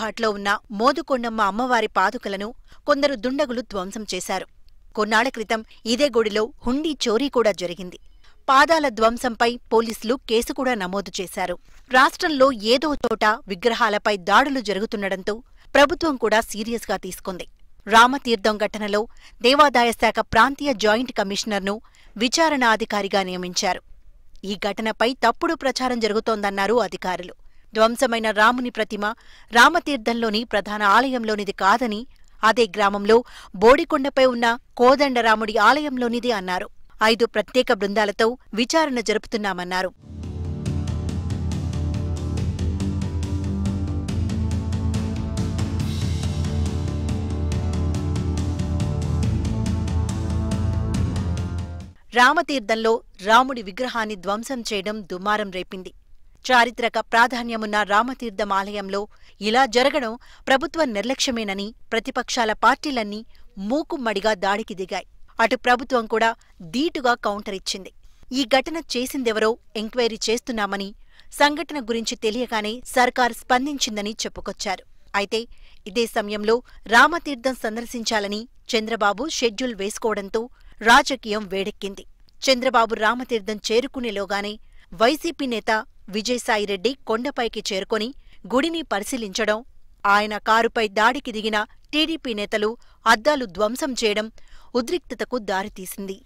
ఘాట్లో ఉన్న మోదుకొండమ్మ అమ్మవారి పాదుకలను కొందరు దుండగులు ధ్వంసం చేశారు కొన్నాళ్ల క్రితం ఇదే గుడిలో హుండీ చోరీ కూడా జరిగింది పాదాల ధ్వంసంపై పోలీసులు కేసు కూడా నమోదు చేశారు రాష్ట్రంలో ఏదో చోట విగ్రహాలపై దాడులు జరుగుతుండటంతో ప్రభుత్వం కూడా సీరియస్గా తీసుకుంది రామతీర్థం ఘటనలో దేవాదాయ శాఖ ప్రాంతీయ జాయింట్ కమిషనర్ను విచారణాధికారిగా నియమించారు ఈ ఘటనపై తప్పుడు ప్రచారం జరుగుతోందన్నారు అధికారులు ధ్వంసమైన రాముని ప్రతిమ రామతీర్థంలోని ప్రధాన ఆలయంలోనిది కాదని అదే గ్రామంలో బోడికొండపై ఉన్న కోదండరాముడి ఆలయంలోనిది అన్నారు ఐదు ప్రత్యేక బృందాలతో విచారణ జరుపుతున్నామన్నారు రామతీర్థంలో రాముడి విగ్రహాన్ని ధ్వంసం చేయడం దుమారం రేపింది చారిత్రక ప్రాధాన్యమున్న రామతీర్థం ఆలయంలో ఇలా జరగడం ప్రభుత్వ నిర్లక్ష్యమేనని ప్రతిపక్షాల పార్టీలన్నీ మూకుమ్మడిగా దాడికి దిగాయి అటు ప్రభుత్వం కూడా ధీటుగా కౌంటర్ ఇచ్చింది ఈ ఘటన చేసిందెవరో ఎంక్వైరీ చేస్తున్నామని సంఘటన గురించి తెలియగానే సర్కార్ స్పందించిందని చెప్పుకొచ్చారు అయితే ఇదే సమయంలో రామతీర్థం సందర్శించాలని చంద్రబాబు షెడ్యూల్ వేసుకోవడంతో రాజకీయం వేడెక్కింది చంద్రబాబు రామతీర్థం చేరుకునేలోగానే వైసీపీ నేత విజయసాయిరెడ్డి కొండపైకి చేరుకొని గుడిని పరిశీలించడం ఆయన కారుపై దాడికి దిగిన టీడీపీ నేతలు అద్దాలు ధ్వంసం చేయడం ఉద్రిక్తతకు దారితీసింది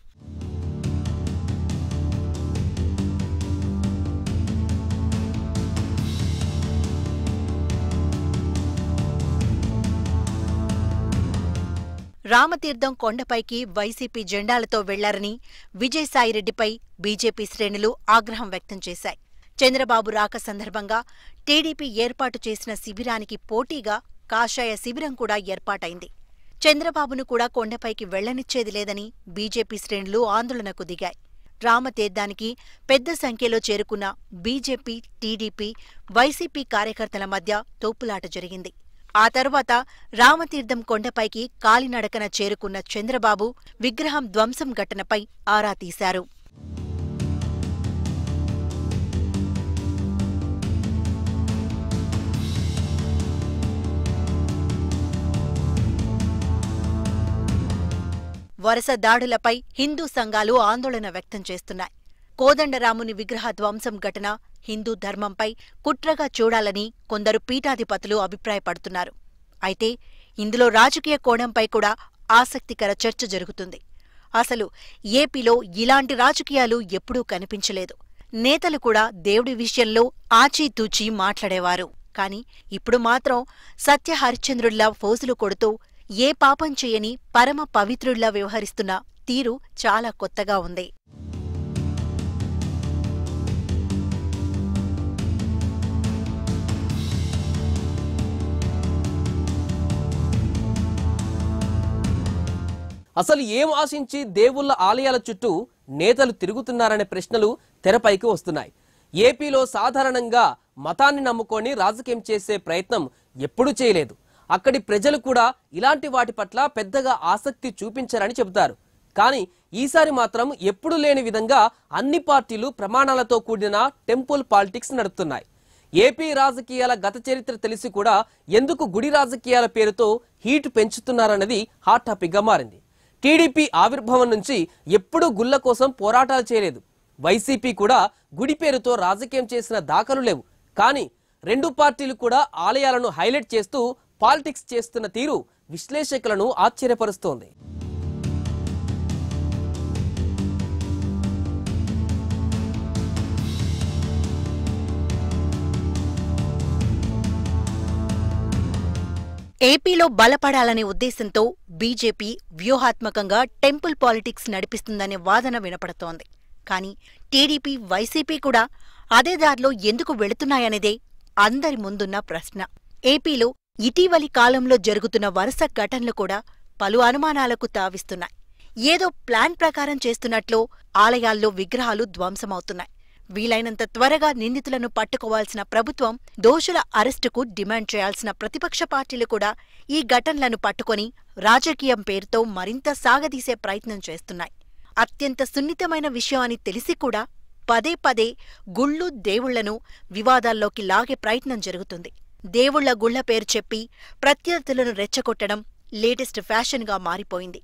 రామతీర్థం కొండపైకి వైసీపీ జెండాలతో వెళ్లారని విజయసాయిరెడ్డిపై బీజేపీ శ్రేణులు ఆగ్రహం వ్యక్తం చేశాయి చంద్రబాబు రాక సందర్భంగా టీడీపీ ఏర్పాటు చేసిన శిబిరానికి పోటీగా కాషాయ శిబిరం కూడా ఏర్పాటైంది చంద్రబాబును కూడా కొండపైకి వెళ్లనిచ్చేది లేదని బీజేపీ శ్రేణులు ఆందోళనకు దిగాయి రామతీర్థానికి పెద్ద సంఖ్యలో చేరుకున్న బీజేపీ టీడీపీ వైసీపీ కార్యకర్తల మధ్య తోపులాట జరిగింది ఆ తర్వాత రామతీర్థం కొండపైకి కాలినడకన చేరుకున్న చంద్రబాబు విగ్రహం ధ్వంసం ఘటనపై ఆరా తీశారు వరుస దాడులపై హిందూ సంఘాలు ఆందోళన వ్యక్తం చేస్తున్నాయి కోదండరాముని విగ్రహ ధ్వంసం ఘటన హిందూ ధర్మంపై కుట్రగా చూడాలని కొందరు పీఠాధిపతులు అభిప్రాయపడుతున్నారు అయితే ఇందులో రాజకీయ కోణంపై కూడా ఆసక్తికర చర్చ జరుగుతుంది అసలు ఏపీలో ఇలాంటి రాజకీయాలు ఎప్పుడూ కనిపించలేదు నేతలు కూడా దేవుడి విషయంలో ఆచీతూచీ మాట్లాడేవారు కాని ఇప్పుడు మాత్రం సత్య హరిశ్చంద్రుల్లా ఫోజులు కొడుతూ ఏ పాపం చేయని పరమ పవిత్రుడిలా వ్యవహరిస్తున్న తీరు చాలా కొత్తగా ఉంది అసలు ఏం ఆశించి దేవుళ్ళ ఆలయాల చుట్టూ నేతలు తిరుగుతున్నారనే ప్రశ్నలు తెరపైకి వస్తున్నాయి ఏపీలో సాధారణంగా మతాన్ని నమ్ముకొని రాజకీయం చేసే ప్రయత్నం ఎప్పుడూ చేయలేదు అక్కడి ప్రజలు కూడా ఇలాంటి వాటి పట్ల పెద్దగా ఆసక్తి చూపించరని చెబుతారు కానీ ఈసారి మాత్రం ఎప్పుడు లేని విధంగా అన్ని పార్టీలు ప్రమాణాలతో కూడిన టెంపుల్ పాలిటిక్స్ నడుపుతున్నాయి ఏపీ రాజకీయాల గత చరిత్ర తెలిసి కూడా ఎందుకు గుడి రాజకీయాల పేరుతో హీట్ పెంచుతున్నారన్నది హాట్ టాపిక్గా మారింది టీడీపీ ఆవిర్భావం నుంచి ఎప్పుడూ గుళ్ల కోసం పోరాటాలు చేయలేదు వైసీపీ కూడా గుడి పేరుతో రాజకీయం చేసిన దాఖలు లేవు కానీ రెండు పార్టీలు కూడా ఆలయాలను హైలైట్ చేస్తూ పాలిటిక్స్ చేస్తున్న తీరు విశ్లేషకులను ఆశ్చర్యపరుస్తోంది ఏపీలో బలపడాలనే ఉద్దేశంతో బీజేపీ వ్యూహాత్మకంగా టెంపుల్ పాలిటిక్స్ నడిపిస్తుందనే వాదన వినపడుతోంది కానీ టీడీపీ వైసీపీ కూడా అదే దారిలో ఎందుకు వెళుతున్నాయనేదే అందరి ముందున్న ప్రశ్న ఏపీలో ఇటీవలి కాలంలో జరుగుతున్న వరుస ఘటనలు కూడా పలు అనుమానాలకు తావిస్తున్నాయి ఏదో ప్లాన్ ప్రకారం చేస్తున్నట్లు ఆలయాల్లో విగ్రహాలు ధ్వంసమవుతున్నాయి వీలైనంత త్వరగా నిందితులను పట్టుకోవాల్సిన ప్రభుత్వం దోషుల అరెస్టుకు డిమాండ్ చేయాల్సిన ప్రతిపక్ష పార్టీలు కూడా ఈ ఘటనలను పట్టుకొని రాజకీయం పేరుతో మరింత సాగదీసే ప్రయత్నం చేస్తున్నాయి అత్యంత సున్నితమైన విషయం అని తెలిసి కూడా పదే పదే గుళ్ళు దేవుళ్లను వివాదాల్లోకి లాగే ప్రయత్నం జరుగుతుంది దేవుళ్ల గుళ్ల పేరు చెప్పి ప్రత్యర్థులను రెచ్చగొట్టడం లేటెస్ట్ ఫ్యాషన్గా మారిపోయింది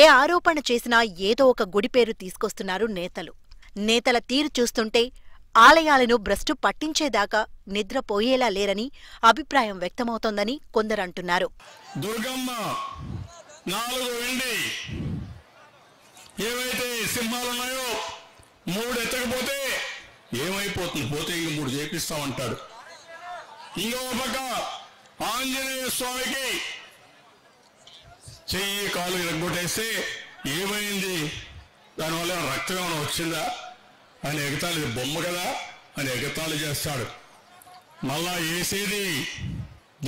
ఏ ఆరోపణ చేసినా ఏదో ఒక గుడి పేరు తీసుకొస్తున్నారు నేతలు నేతల తీరు చూస్తుంటే ఆలయాలను భ్రష్టు పట్టించేదాకా నిద్రపోయేలా లేరని అభిప్రాయం వ్యక్తమవుతోందని కొందరంటున్నారు ఏవైతే సింహాలున్నాయో మూడు ఎత్తకపోతే ఏమైపోతుంది పోతే మూడు చేపిస్తామంటాడు ఇంకో పక్క ఆంజనేయ స్వామికి చెయ్యి కాలు ఇరగ్గొట్టేస్తే ఏమైంది దానివల్ల రక్తం ఏమైనా వచ్చిందా అని ఎగతాళి బొమ్మ కదా అని ఎగతాళి చేస్తాడు మళ్ళా వేసేది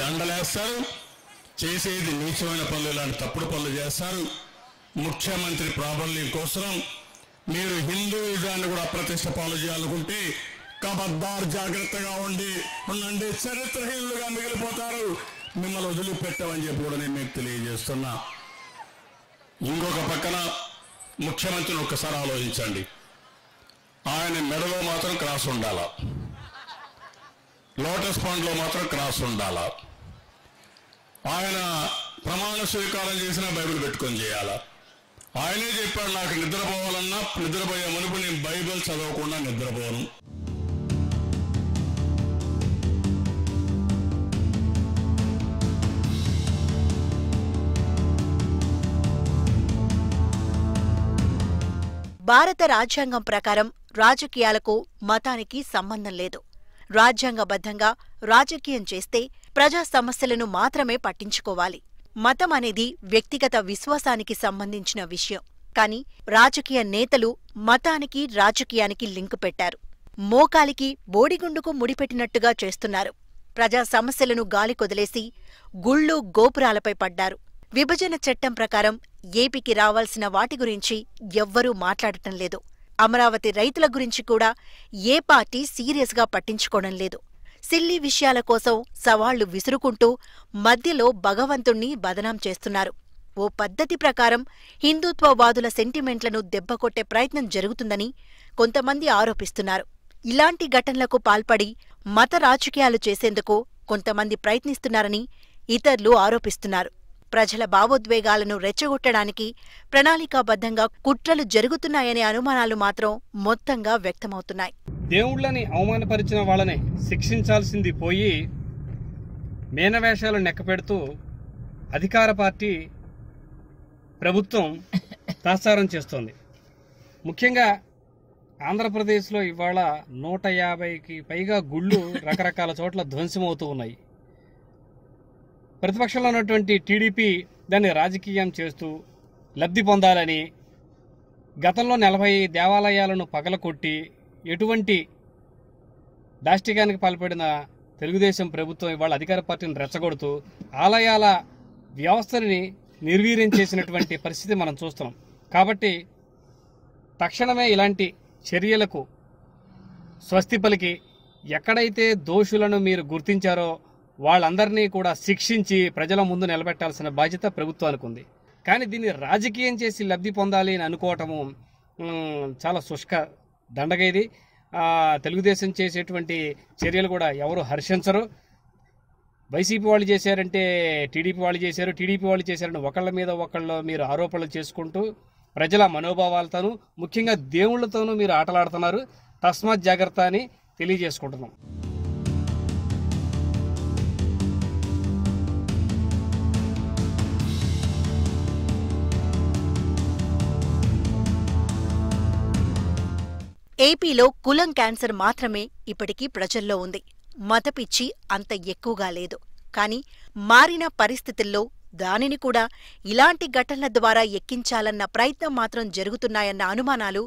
దండలేస్తారు చేసేది నీచమైన పనులు ఇలాంటి తప్పుడు పనులు చేస్తారు ముఖ్యమంత్రి ప్రాబల్యం కోసం మీరు హిందూయిజాన్ని కూడా అప్రతిష్ట పాలు చేయాలనుకుంటే కబద్దారు జాగ్రత్తగా ఉండి ఉండండి చరిత్రహీనులుగా మిగిలిపోతారు మిమ్మల్ని వదిలిపెట్టమని చెప్పి కూడా నేను మీకు తెలియజేస్తున్నా ఇంకొక పక్కన ముఖ్యమంత్రిని ఒక్కసారి ఆలోచించండి ఆయన మెడలో మాత్రం క్రాస్ ఉండాల లోటస్ పాండ్లో మాత్రం క్రాస్ ఉండాల ఆయన ప్రమాణ స్వీకారం చేసిన బైబిల్ పెట్టుకొని చేయాలా ఆయనే చెప్పాడు నాకు నిద్రపోవాలన్నా నిద్రపోయే మునుపు నేను బైబిల్ చదవకుండా నిద్రపోను భారత రాజ్యాంగం ప్రకారం రాజకీయాలకు మతానికి సంబంధం లేదు రాజ్యాంగబద్ధంగా రాజకీయం చేస్తే ప్రజా సమస్యలను మాత్రమే పట్టించుకోవాలి మతం అనేది వ్యక్తిగత విశ్వాసానికి సంబంధించిన విషయం కాని రాజకీయ నేతలు మతానికి రాజకీయానికి లింకు పెట్టారు మోకాలికి బోడిగుండుకు ముడిపెట్టినట్టుగా చేస్తున్నారు ప్రజా సమస్యలను గాలికొదిలేసి గుళ్ళు గోపురాలపై పడ్డారు విభజన చట్టం ప్రకారం ఏపీకి రావాల్సిన వాటి గురించి ఎవ్వరూ మాట్లాడటం లేదు అమరావతి రైతుల గురించి కూడా ఏ పార్టీ సీరియస్గా పట్టించుకోవడం లేదు సిల్లీ విషయాల కోసం సవాళ్లు విసురుకుంటూ మధ్యలో భగవంతుణ్ణి బదనాం చేస్తున్నారు ఓ పద్ధతి ప్రకారం హిందుత్వవాదుల సెంటిమెంట్లను దెబ్బకొట్టే ప్రయత్నం జరుగుతుందని కొంతమంది ఆరోపిస్తున్నారు ఇలాంటి ఘటనలకు పాల్పడి మత రాజకీయాలు చేసేందుకు కొంతమంది ప్రయత్నిస్తున్నారని ఇతరులు ఆరోపిస్తున్నారు ప్రజల భావోద్వేగాలను రెచ్చగొట్టడానికి ప్రణాళికాబద్ధంగా కుట్రలు జరుగుతున్నాయనే అనుమానాలు మాత్రం మొత్తంగా వ్యక్తమవుతున్నాయి దేవుళ్ళని అవమానపరిచిన వాళ్ళని శిక్షించాల్సింది పోయి మేనవేషాలు నెక్కపెడుతూ అధికార పార్టీ ప్రభుత్వం ప్రసారం చేస్తోంది ముఖ్యంగా ఆంధ్రప్రదేశ్లో ఇవాళ నూట యాభైకి పైగా గుళ్ళు రకరకాల చోట్ల ధ్వంసమవుతూ ఉన్నాయి ప్రతిపక్షంలో ఉన్నటువంటి టీడీపీ దాన్ని రాజకీయం చేస్తూ లబ్ధి పొందాలని గతంలో నలభై దేవాలయాలను పగలకొట్టి ఎటువంటి దాష్టికానికి పాల్పడిన తెలుగుదేశం ప్రభుత్వం ఇవాళ అధికార పార్టీని రెచ్చగొడుతూ ఆలయాల వ్యవస్థని నిర్వీర్యం చేసినటువంటి పరిస్థితి మనం చూస్తున్నాం కాబట్టి తక్షణమే ఇలాంటి చర్యలకు స్వస్తి పలికి ఎక్కడైతే దోషులను మీరు గుర్తించారో వాళ్ళందరినీ కూడా శిక్షించి ప్రజల ముందు నిలబెట్టాల్సిన బాధ్యత ప్రభుత్వానికి ఉంది కానీ దీన్ని రాజకీయం చేసి లబ్ధి పొందాలి అని అనుకోవటము చాలా శుష్క దండగైది తెలుగుదేశం చేసేటువంటి చర్యలు కూడా ఎవరు హర్షించరు వైసీపీ వాళ్ళు చేశారంటే టీడీపీ వాళ్ళు చేశారు టీడీపీ వాళ్ళు చేశారని ఒకళ్ళ మీద ఒకళ్ళు మీరు ఆరోపణలు చేసుకుంటూ ప్రజల మనోభావాలతోనూ ముఖ్యంగా దేవుళ్లతోనూ మీరు ఆటలాడుతున్నారు తస్మాత్ జాగ్రత్త అని తెలియజేసుకుంటున్నాం ఏపీలో కులం క్యాన్సర్ మాత్రమే ఇప్పటికీ ప్రజల్లో ఉంది మతపిచ్చి అంత ఎక్కువగా లేదు కాని మారిన పరిస్థితుల్లో దానిని కూడా ఇలాంటి ఘటనల ద్వారా ఎక్కించాలన్న ప్రయత్నం మాత్రం జరుగుతున్నాయన్న అనుమానాలు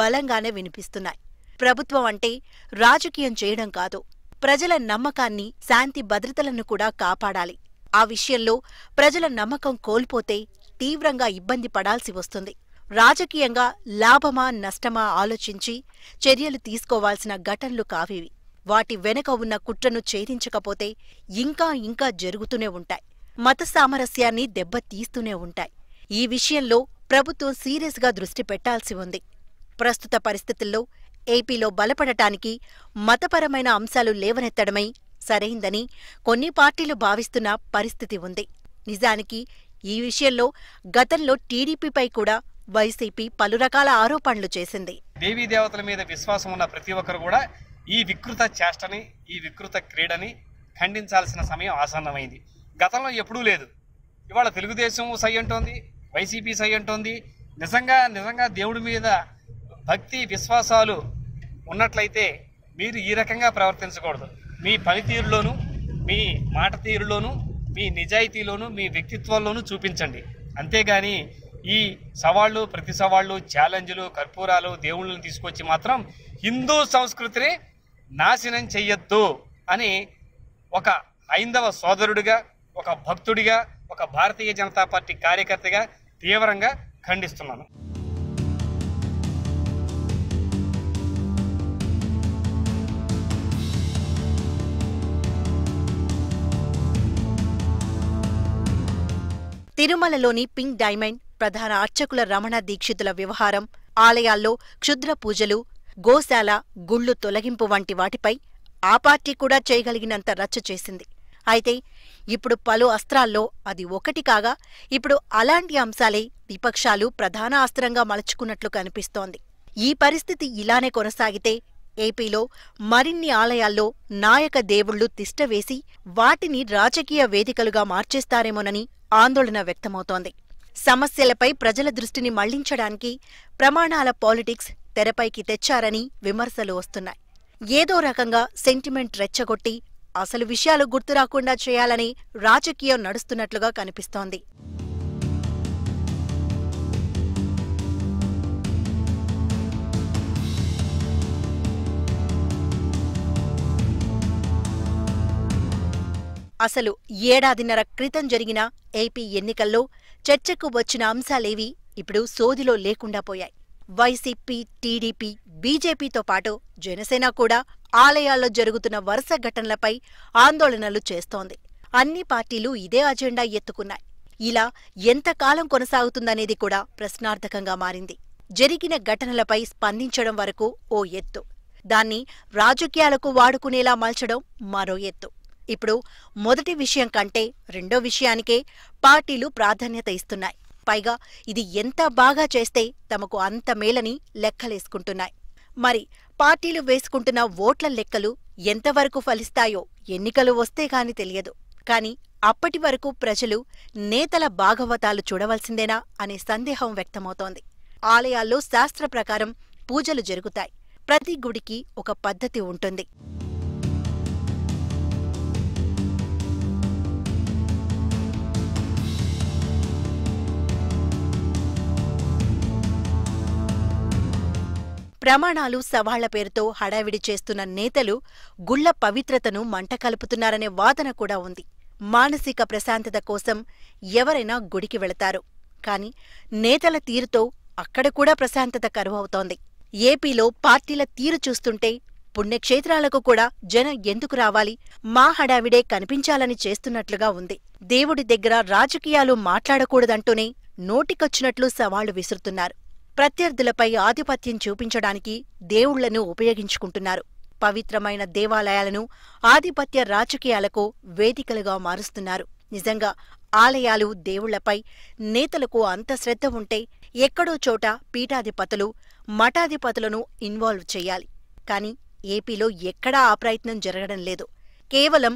బలంగానే వినిపిస్తున్నాయి ప్రభుత్వం అంటే రాజకీయం చేయడం కాదు ప్రజల నమ్మకాన్ని శాంతి భద్రతలను కూడా కాపాడాలి ఆ విషయంలో ప్రజల నమ్మకం కోల్పోతే తీవ్రంగా ఇబ్బంది పడాల్సి వస్తుంది రాజకీయంగా లాభమా నష్టమా ఆలోచించి చర్యలు తీసుకోవాల్సిన ఘటనలు కావేవి వాటి వెనక ఉన్న కుట్రను ఛేదించకపోతే ఇంకా ఇంకా జరుగుతూనే ఉంటాయి మత సామరస్యాన్ని దెబ్బతీస్తూనే ఉంటాయి ఈ విషయంలో ప్రభుత్వం సీరియస్గా దృష్టి పెట్టాల్సి ఉంది ప్రస్తుత పరిస్థితుల్లో ఏపీలో బలపడటానికి మతపరమైన అంశాలు లేవనెత్తడమై సరైందని కొన్ని పార్టీలు భావిస్తున్న పరిస్థితి ఉంది నిజానికి ఈ విషయంలో గతంలో టీడీపీపై కూడా వైసీపీ పలు రకాల ఆరోపణలు చేసింది దేవీ దేవతల మీద విశ్వాసం ఉన్న ప్రతి ఒక్కరు కూడా ఈ వికృత చేష్టని ఈ వికృత క్రీడని ఖండించాల్సిన సమయం ఆసన్నమైంది గతంలో ఎప్పుడూ లేదు ఇవాళ తెలుగుదేశం సై అంటోంది వైసీపీ సై అంటోంది నిజంగా నిజంగా దేవుడి మీద భక్తి విశ్వాసాలు ఉన్నట్లయితే మీరు ఈ రకంగా ప్రవర్తించకూడదు మీ పనితీరులోను మీ మాట తీరులోను మీ నిజాయితీలోను మీ వ్యక్తిత్వంలోనూ చూపించండి అంతేగాని ఈ సవాళ్ళు ప్రతి సవాళ్ళు ఛాలెంజ్లు కర్పూరాలు దేవుళ్ళని తీసుకొచ్చి మాత్రం హిందూ సంస్కృతిని నాశనం చెయ్యొద్దు అని ఒక హైందవ సోదరుడిగా ఒక భక్తుడిగా ఒక భారతీయ జనతా పార్టీ కార్యకర్తగా తీవ్రంగా ఖండిస్తున్నాను తిరుమలలోని పింక్ డైమండ్ ప్రధాన అర్చకుల రమణ దీక్షితుల వ్యవహారం ఆలయాల్లో క్షుద్ర పూజలు గోశాల గుళ్ళు తొలగింపు వంటి వాటిపై ఆ పార్టీ కూడా చేయగలిగినంత రచ్చ చేసింది అయితే ఇప్పుడు పలు అస్త్రాల్లో అది ఒకటి కాగా ఇప్పుడు అలాంటి అంశాలే విపక్షాలు ప్రధాన అస్త్రంగా మలుచుకున్నట్లు కనిపిస్తోంది ఈ పరిస్థితి ఇలానే కొనసాగితే ఏపీలో మరిన్ని ఆలయాల్లో నాయక దేవుళ్లు తిష్టవేసి వాటిని రాజకీయ వేదికలుగా మార్చేస్తారేమోనని ఆందోళన వ్యక్తమవుతోంది సమస్యలపై ప్రజల దృష్టిని మళ్లించడానికి ప్రమాణాల పాలిటిక్స్ తెరపైకి తెచ్చారని విమర్శలు వస్తున్నాయి ఏదో రకంగా సెంటిమెంట్ రెచ్చగొట్టి అసలు విషయాలు గుర్తురాకుండా చేయాలని రాజకీయం నడుస్తున్నట్లుగా కనిపిస్తోంది అసలు ఏడాదిన్నర క్రితం జరిగిన ఏపీ ఎన్నికల్లో చర్చకు వచ్చిన అంశాలేవి ఇప్పుడు సోదిలో లేకుండా పోయాయి వైసీపీ టీడీపీ బీజేపీతో పాటు జనసేన కూడా ఆలయాల్లో జరుగుతున్న వరుస ఘటనలపై ఆందోళనలు చేస్తోంది అన్ని పార్టీలు ఇదే అజెండా ఎత్తుకున్నాయి ఇలా ఎంతకాలం కొనసాగుతుందనేది కూడా ప్రశ్నార్థకంగా మారింది జరిగిన ఘటనలపై స్పందించడం వరకు ఓ ఎత్తు దాన్ని రాజకీయాలకు వాడుకునేలా మలచడం మరో ఎత్తు ఇప్పుడు మొదటి విషయం కంటే రెండో విషయానికే పార్టీలు ప్రాధాన్యత ఇస్తున్నాయి పైగా ఇది ఎంత బాగా చేస్తే తమకు అంత మేలని లెక్కలేసుకుంటున్నాయి మరి పార్టీలు వేసుకుంటున్న ఓట్ల లెక్కలు ఎంతవరకు ఫలిస్తాయో ఎన్నికలు వస్తే తెలియదు కాని అప్పటి వరకు ప్రజలు నేతల భాగవతాలు చూడవలసిందేనా అనే సందేహం వ్యక్తమవుతోంది ఆలయాల్లో శాస్త్ర ప్రకారం పూజలు జరుగుతాయి ప్రతి గుడికి ఒక పద్ధతి ఉంటుంది ప్రమాణాలు సవాళ్ల పేరుతో హడావిడి చేస్తున్న నేతలు గుళ్ల పవిత్రతను మంట కలుపుతున్నారనే వాదన కూడా ఉంది మానసిక ప్రశాంతత కోసం ఎవరైనా గుడికి వెళతారు కాని నేతల తీరుతో అక్కడ కూడా ప్రశాంతత కరువవుతోంది ఏపీలో పార్టీల తీరు చూస్తుంటే పుణ్యక్షేత్రాలకు కూడా జనం ఎందుకు రావాలి మా హడావిడే కనిపించాలని చేస్తున్నట్లుగా ఉంది దేవుడి దగ్గర రాజకీయాలు మాట్లాడకూడదంటూనే నోటికొచ్చినట్లు సవాళ్లు విసురుతున్నారు ప్రత్యర్థులపై ఆధిపత్యం చూపించడానికి దేవుళ్లను ఉపయోగించుకుంటున్నారు పవిత్రమైన దేవాలయాలను ఆధిపత్య రాజకీయాలకు వేదికలుగా మారుస్తున్నారు నిజంగా ఆలయాలు దేవుళ్లపై నేతలకు అంత శ్రద్ధ ఉంటే ఎక్కడో చోట పీఠాధిపతులు మఠాధిపతులను ఇన్వాల్వ్ చేయాలి కాని ఏపీలో ఎక్కడా ఆ ప్రయత్నం జరగడం లేదు కేవలం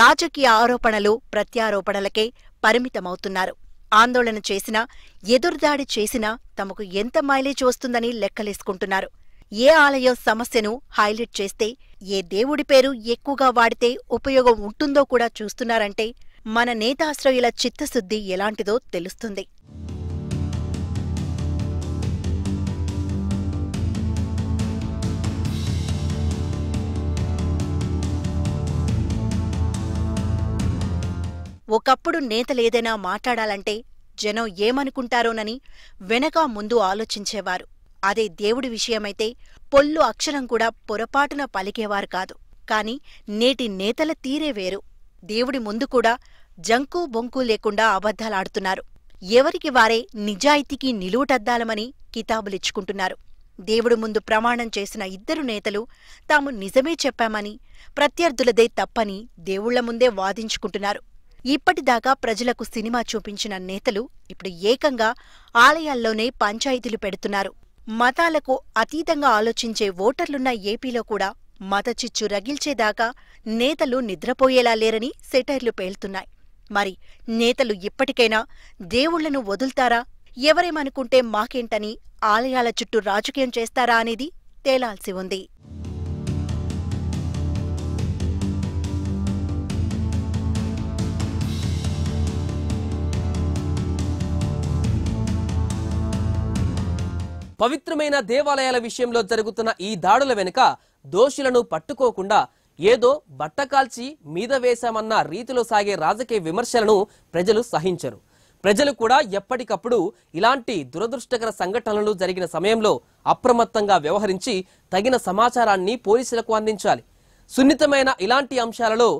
రాజకీయ ఆరోపణలు ప్రత్యారోపణలకే పరిమితమవుతున్నారు ఆందోళన చేసినా ఎదురుదాడి చేసినా తమకు ఎంత మైలేజ్ వస్తుందని లెక్కలేసుకుంటున్నారు ఏ ఆలయం సమస్యను హైలైట్ చేస్తే ఏ దేవుడి పేరు ఎక్కువగా వాడితే ఉపయోగం ఉంటుందో కూడా చూస్తున్నారంటే మన నేతాశ్రయుల చిత్తశుద్ధి ఎలాంటిదో తెలుస్తుంది ఒకప్పుడు నేతలేదైనా మాట్లాడాలంటే జనం ఏమనుకుంటారోనని వెనక ముందు ఆలోచించేవారు అదే దేవుడి విషయమైతే పొల్లు అక్షరం కూడా పొరపాటున పలికేవారు కాదు కాని నేటి నేతల తీరే వేరు దేవుడి ముందు కూడా జంకు బొంకు లేకుండా అబద్ధాలాడుతున్నారు ఎవరికి వారే నిజాయితీకి నిలువుటద్దాలమని కితాబులిచ్చుకుంటున్నారు దేవుడు ముందు ప్రమాణం చేసిన ఇద్దరు నేతలు తాము నిజమే చెప్పామని ప్రత్యర్థులదే తప్పని దేవుళ్ల ముందే వాదించుకుంటున్నారు ఇప్పటిదాకా ప్రజలకు సినిమా చూపించిన నేతలు ఇప్పుడు ఏకంగా ఆలయాల్లోనే పంచాయతీలు పెడుతున్నారు మతాలకు అతీతంగా ఆలోచించే ఓటర్లున్న ఏపీలో కూడా మత చిచ్చు రగిల్చేదాకా నేతలు నిద్రపోయేలా లేరని సెటైర్లు పేల్తున్నాయి మరి నేతలు ఇప్పటికైనా దేవుళ్లను వదులుతారా ఎవరేమనుకుంటే మాకేంటని ఆలయాల చుట్టూ రాజకీయం చేస్తారా అనేది తేలాల్సి ఉంది పవిత్రమైన దేవాలయాల విషయంలో జరుగుతున్న ఈ దాడుల వెనుక దోషులను పట్టుకోకుండా ఏదో బట్ట కాల్చి మీద వేశామన్న రీతిలో సాగే రాజకీయ విమర్శలను ప్రజలు సహించరు ప్రజలు కూడా ఎప్పటికప్పుడు ఇలాంటి దురదృష్టకర సంఘటనలు జరిగిన సమయంలో అప్రమత్తంగా వ్యవహరించి తగిన సమాచారాన్ని పోలీసులకు అందించాలి సున్నితమైన ఇలాంటి అంశాలలో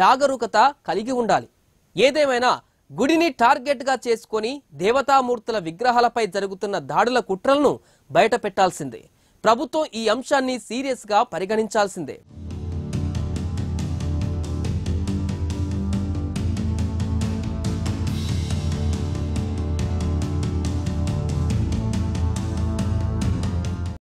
జాగరూకత కలిగి ఉండాలి ఏదేమైనా గుడిని టార్గెట్గా చేసుకుని దేవతామూర్తుల విగ్రహాలపై జరుగుతున్న దాడుల కుట్రలను బయట పెట్టాల్సిందే ప్రభుత్వం ఈ అంశాన్ని సీరియస్గా పరిగణించాల్సిందే